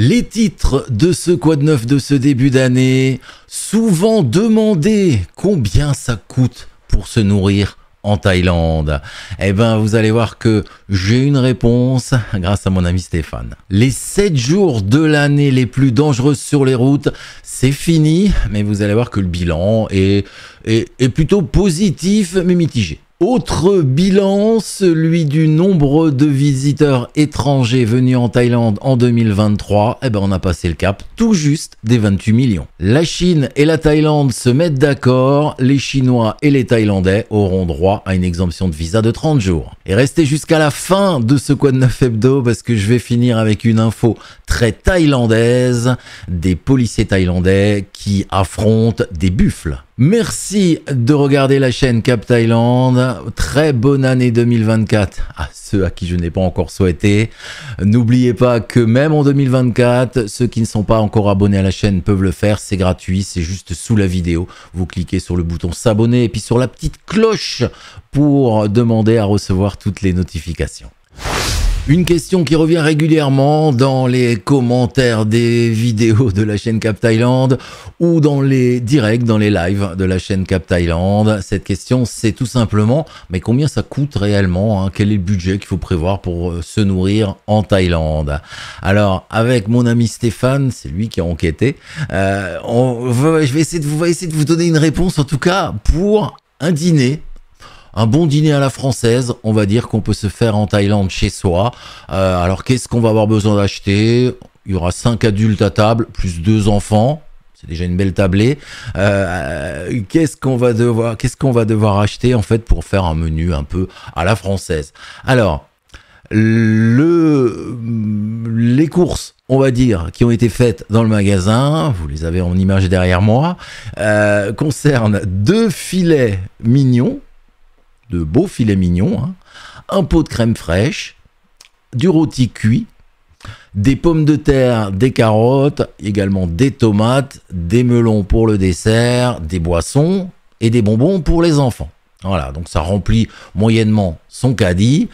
Les titres de ce Quad neuf de ce début d'année, souvent demandé combien ça coûte pour se nourrir en Thaïlande Eh bien, vous allez voir que j'ai une réponse grâce à mon ami Stéphane. Les 7 jours de l'année les plus dangereux sur les routes, c'est fini, mais vous allez voir que le bilan est plutôt positif mais mitigé. Autre bilan, celui du nombre de visiteurs étrangers venus en Thaïlande en 2023. Eh ben, on a passé le cap tout juste des 28 millions. La Chine et la Thaïlande se mettent d'accord. Les Chinois et les Thaïlandais auront droit à une exemption de visa de 30 jours. Et restez jusqu'à la fin de ce Quad 9 Hebdo parce que je vais finir avec une info très thaïlandaise, des policiers thaïlandais qui affrontent des buffles. Merci de regarder la chaîne Cap Thaïlande. Très bonne année 2024 à ah, ceux à qui je n'ai pas encore souhaité. N'oubliez pas que même en 2024, ceux qui ne sont pas encore abonnés à la chaîne peuvent le faire. C'est gratuit, c'est juste sous la vidéo. Vous cliquez sur le bouton s'abonner et puis sur la petite cloche pour demander à recevoir toutes les notifications. Une question qui revient régulièrement dans les commentaires des vidéos de la chaîne Cap Thaïlande ou dans les directs, dans les lives de la chaîne Cap Thaïlande. Cette question, c'est tout simplement, mais combien ça coûte réellement hein? Quel est le budget qu'il faut prévoir pour euh, se nourrir en Thaïlande Alors, avec mon ami Stéphane, c'est lui qui a enquêté, euh, on je vais essayer de, vous, essayer de vous donner une réponse, en tout cas, pour un dîner un bon dîner à la française, on va dire qu'on peut se faire en Thaïlande chez soi. Euh, alors qu'est-ce qu'on va avoir besoin d'acheter Il y aura cinq adultes à table, plus deux enfants. C'est déjà une belle tablée. Euh, qu'est-ce qu'on va devoir, qu'est-ce qu'on va devoir acheter en fait pour faire un menu un peu à la française Alors, les courses, on va dire, qui ont été faites dans le magasin, vous les avez en image derrière moi, euh, concernent deux filets mignons de beaux filets mignons, hein. un pot de crème fraîche, du rôti cuit, des pommes de terre, des carottes, également des tomates, des melons pour le dessert, des boissons et des bonbons pour les enfants. Voilà, donc ça remplit moyennement son caddie.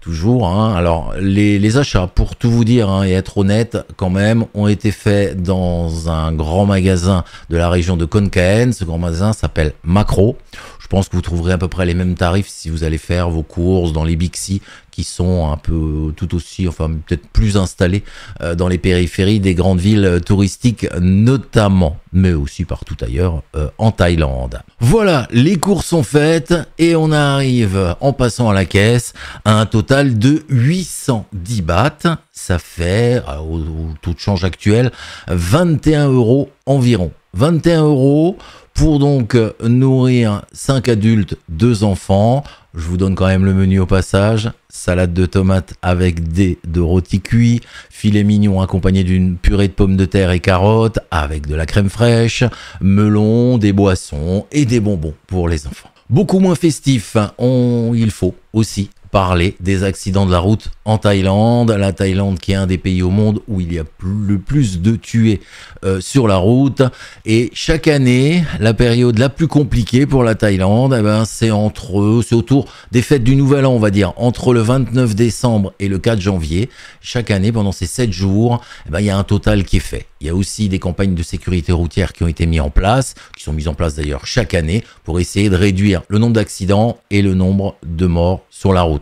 Toujours, hein. alors les, achats, pour tout vous dire hein, et être honnête quand même, ont été faits dans un grand magasin de la région de Concaen. Ce grand magasin s'appelle Macro. Je pense que vous trouverez à peu près les mêmes tarifs si vous allez faire vos courses dans les Bixi qui sont un peu tout aussi, enfin peut-être plus installés euh, dans les périphéries des grandes villes euh, touristiques notamment, mais aussi partout ailleurs euh, en Thaïlande. Voilà, les courses sont faites et on arrive en passant à la caisse à un total de 810 bahts. Ça fait, au, au taux de change actuel, 21 euros environ. 21 euros pour donc euh, nourrir 5 adultes, 2 enfants. Je vous donne quand même le menu au passage. Salade de tomates avec des de rôti cuit, filet mignon accompagné d'une purée de pommes de terre et carottes avec de la crème fraîche, melon, des boissons et des bonbons pour les enfants. Beaucoup moins festif, hein, on, il faut aussi parler des accidents de la route en Thaïlande. La Thaïlande qui est un des pays au monde où il y a le plus de tués euh, sur la route. Et chaque année, la période la plus compliquée pour la Thaïlande, eh ben, c'est entre, c'est autour des fêtes du Nouvel An, on va dire, entre le 29 décembre et le 4 janvier. Chaque année, pendant ces 7 jours, eh ben, il y a un total qui est fait. Il y a aussi des campagnes de sécurité routière qui ont été mises en place, qui sont mises en place d'ailleurs chaque année pour essayer de réduire le nombre d'accidents et le nombre de morts sur la route.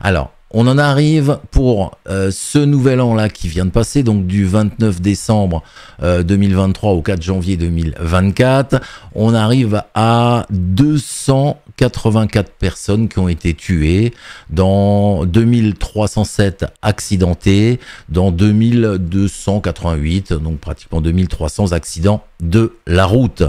Alors, on en arrive pour euh, ce nouvel an là qui vient de passer, donc du 29 décembre 2023 euh, au 4 janvier 2024. On arrive à 284 personnes qui ont été tuées, dans 2307 accidentés, dans 2288, donc pratiquement 2300 accidents de la route.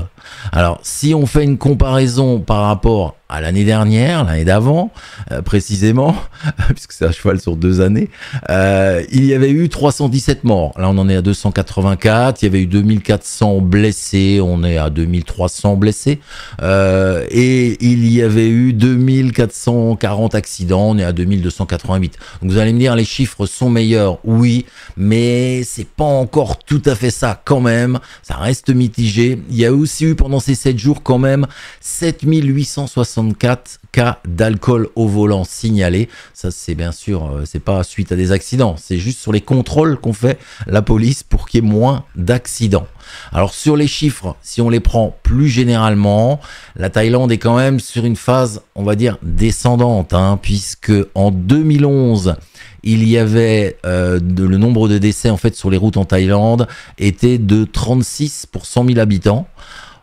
Alors si on fait une comparaison par rapport l'année dernière, l'année d'avant, euh, précisément, puisque c'est à cheval sur deux années, euh, il y avait eu 317 morts. Là, on en est à 284. Il y avait eu 2400 blessés. On est à 2300 blessés. Euh, et il y avait eu 2440 accidents. On est à 2288. Donc, vous allez me dire, les chiffres sont meilleurs. Oui, mais c'est pas encore tout à fait ça quand même. Ça reste mitigé. Il y a aussi eu pendant ces 7 jours quand même 7860 64 cas d'alcool au volant signalés. Ça, c'est bien sûr, euh, c'est pas suite à des accidents, c'est juste sur les contrôles qu'on fait la police pour qu'il y ait moins d'accidents. Alors sur les chiffres, si on les prend plus généralement, la Thaïlande est quand même sur une phase, on va dire, descendante, hein, puisque en 2011, il y avait euh, de, le nombre de décès en fait sur les routes en Thaïlande était de 36 pour 100 000 habitants.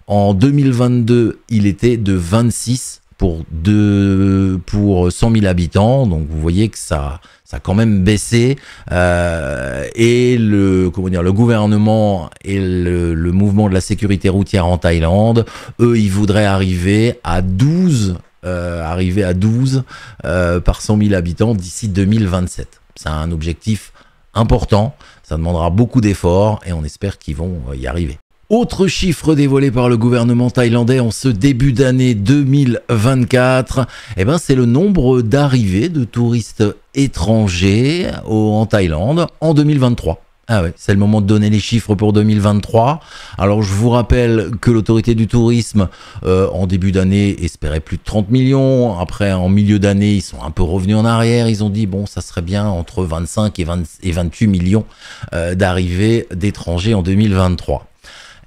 En 2022, il était de 26 pour, deux, pour 100 000 habitants. Donc vous voyez que ça, ça a quand même baissé. Euh, et le, comment dire, le gouvernement et le, mouvement de la sécurité routière en Thaïlande, eux, ils voudraient arriver à 12, euh, arriver à 12 euh, par 100 000 habitants d'ici 2027. C'est un objectif important, ça demandera beaucoup d'efforts et on espère qu'ils vont y arriver. Autre chiffre dévoilé par le gouvernement thaïlandais en ce début d'année 2024, eh ben c'est le nombre d'arrivées de touristes étrangers en Thaïlande en 2023. Ah ouais, c'est le moment de donner les chiffres pour 2023. Alors je vous rappelle que l'autorité du tourisme euh, en début d'année espérait plus de 30 millions. Après en milieu d'année ils sont un peu revenus en arrière. Ils ont dit bon ça serait bien entre 25 et, et 28 millions euh, d'arrivées d'étrangers en 2023.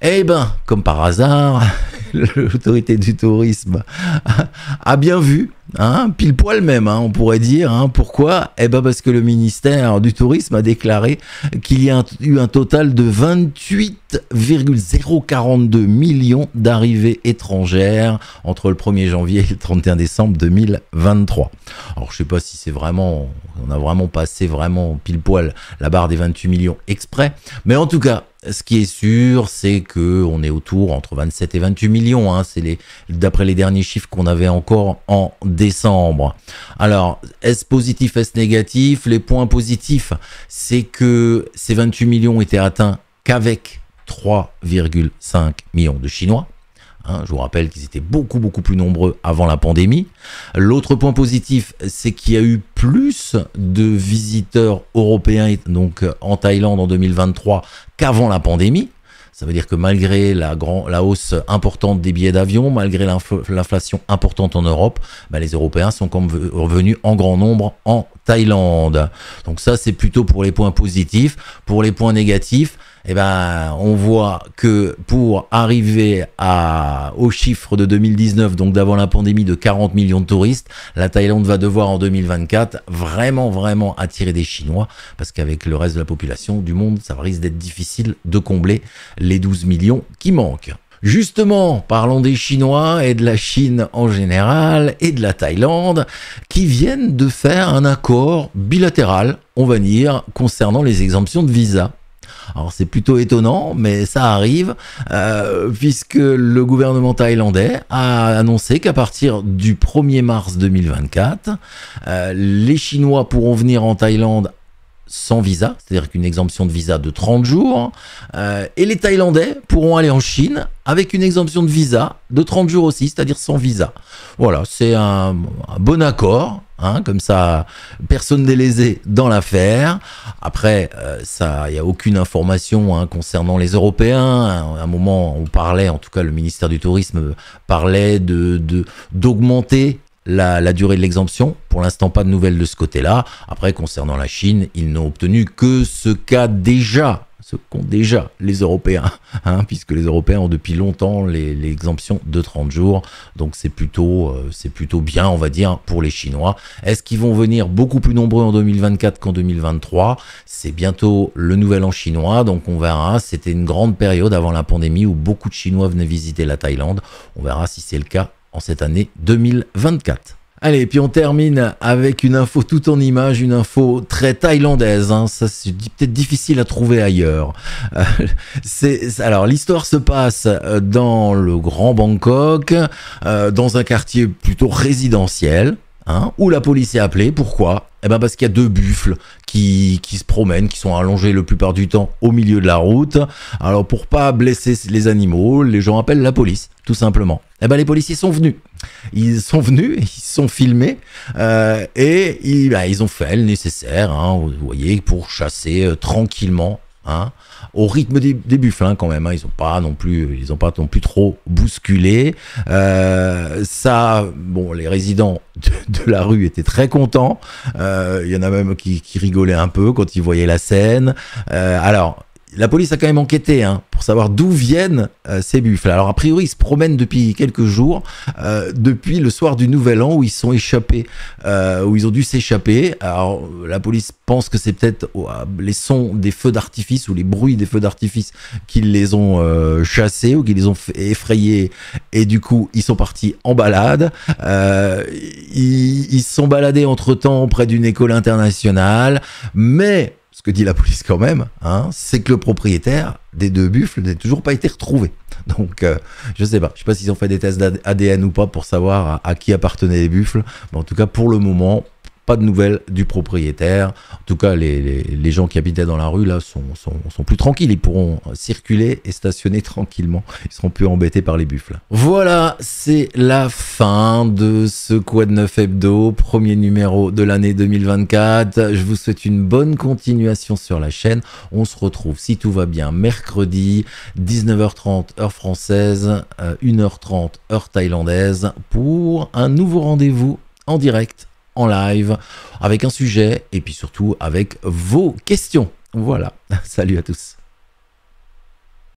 Eh ben, comme par hasard, l'autorité du tourisme a bien vu, hein, pile poil même, hein, on pourrait dire. Hein, pourquoi Eh ben parce que le ministère du tourisme a déclaré qu'il y a eu un total de 28,042 millions d'arrivées étrangères entre le 1er janvier et le 31 décembre 2023. Alors je sais pas si c'est vraiment, on a vraiment passé vraiment pile poil la barre des 28 millions exprès, mais en tout cas, ce qui est sûr, c'est que on est autour entre 27 et 28 millions Hein, c'est les, d'après les derniers chiffres qu'on avait encore en décembre. Alors, est-ce positif, est-ce négatif Les points positifs, c'est que ces 28 millions étaient atteints qu'avec 3,5 millions de Chinois. Hein, je vous rappelle qu'ils étaient beaucoup beaucoup plus nombreux avant la pandémie. L'autre point positif, c'est qu'il y a eu plus de visiteurs européens donc en Thaïlande en 2023 qu'avant la pandémie. Ça veut dire que malgré la, la hausse importante des billets d'avion, malgré l'inflation importante en Europe, bah, les Européens sont comme revenus en grand nombre en Thaïlande. Donc ça, c'est plutôt pour les points positifs. Pour les points négatifs, eh ben, on voit que pour arriver à, au chiffre de 2019, donc d'avant la pandémie de 40 millions de touristes, la Thaïlande va devoir en 2024 vraiment, vraiment attirer des Chinois, parce qu'avec le reste de la population du monde, ça risque d'être difficile de combler les 12 millions qui manquent. Justement, parlons des Chinois et de la Chine en général et de la Thaïlande qui viennent de faire un accord bilatéral, on va dire, concernant les exemptions de visa. Alors c'est plutôt étonnant, mais ça arrive, euh, puisque le gouvernement thaïlandais a annoncé qu'à partir du 1er mars 2024, euh, les Chinois pourront venir en Thaïlande sans visa, c'est-à-dire qu'une exemption de visa de 30 jours, euh, et les Thaïlandais pourront aller en Chine avec une exemption de visa de 30 jours aussi, c'est-à-dire sans visa. Voilà, c'est un bon accord Hein, comme ça, personne n'est lésé dans l'affaire. Après, euh, ça, il n'y a aucune information hein, concernant les Européens. À un moment, on parlait, en tout cas, le ministère du Tourisme parlait de d'augmenter la, la, durée de l'exemption. Pour l'instant, pas de nouvelles de ce côté-là. Après, concernant la Chine, ils n'ont obtenu que ce cas déjà ce qu'ont déjà les Européens, hein, puisque les Européens ont depuis longtemps l'exemption les, de 30 jours. Donc c'est plutôt, euh, c'est plutôt bien, on va dire, pour les Chinois. Est-ce qu'ils vont venir beaucoup plus nombreux en 2024 qu'en 2023 C'est bientôt le nouvel an chinois, donc on verra. C'était une grande période avant la pandémie où beaucoup de Chinois venaient visiter la Thaïlande. On verra si c'est le cas en cette année 2024. Allez, puis on termine avec une info tout en image, une info très thaïlandaise. Hein. Ça, c'est peut-être difficile à trouver ailleurs. Euh, alors l'histoire se passe euh, dans le Grand Bangkok, euh, dans un quartier plutôt résidentiel. Hein, où la police est appelée. Pourquoi Eh ben parce qu'il y a deux buffles qui, se promènent, qui sont allongés la plupart du temps au milieu de la route. Alors pour pas blesser les animaux, les gens appellent la police, tout simplement. Eh ben les policiers sont venus. Ils sont venus, ils sont filmés euh, et bah, ils, ont fait le nécessaire, hein, vous voyez, pour chasser euh, tranquillement Hein, au rythme des, des Buffins hein, quand même. Hein, ils n'ont pas non plus, ils ont pas non plus trop bousculé. Euh, ça, bon, les résidents de, la rue étaient très contents. Euh, il y en a même qui, qui, rigolaient un peu quand ils voyaient la scène. Euh, alors la police a quand même enquêté hein, pour savoir d'où viennent euh, ces buffles. Alors a priori, ils se promènent depuis quelques jours, euh, depuis le soir du Nouvel An où ils sont échappés, euh, où ils ont dû s'échapper. Alors la police pense que c'est peut-être oh, ah, les sons des feux d'artifice ou les bruits des feux d'artifice qui les ont euh, chassés ou qui les ont effrayés. Et du coup, ils sont partis en balade. ils se sont baladés entre-temps près d'une école internationale. Mais ce que dit la police quand même, hein, c'est que le propriétaire des deux buffles n'a toujours pas été retrouvé. Donc, euh, je sais pas. Je sais pas s'ils ont fait des tests d'ADN ou pas pour savoir à, à, qui appartenaient les buffles. Mais en tout cas, pour le moment, pas de nouvelles du propriétaire. En tout cas, les, gens qui habitaient dans la rue, là, sont, sont, plus tranquilles. Ils pourront circuler et stationner tranquillement. Ils seront plus embêtés par les buffles. Voilà, c'est la fin de ce Quad 9 Hebdo, premier numéro de l'année 2024. Je vous souhaite une bonne continuation sur la chaîne. On se retrouve, si tout va bien, mercredi, 19h30 heure française, 1h30 euh, heure thaïlandaise, pour un nouveau rendez-vous en direct en live, avec un sujet et puis surtout avec vos questions. Voilà, salut à tous.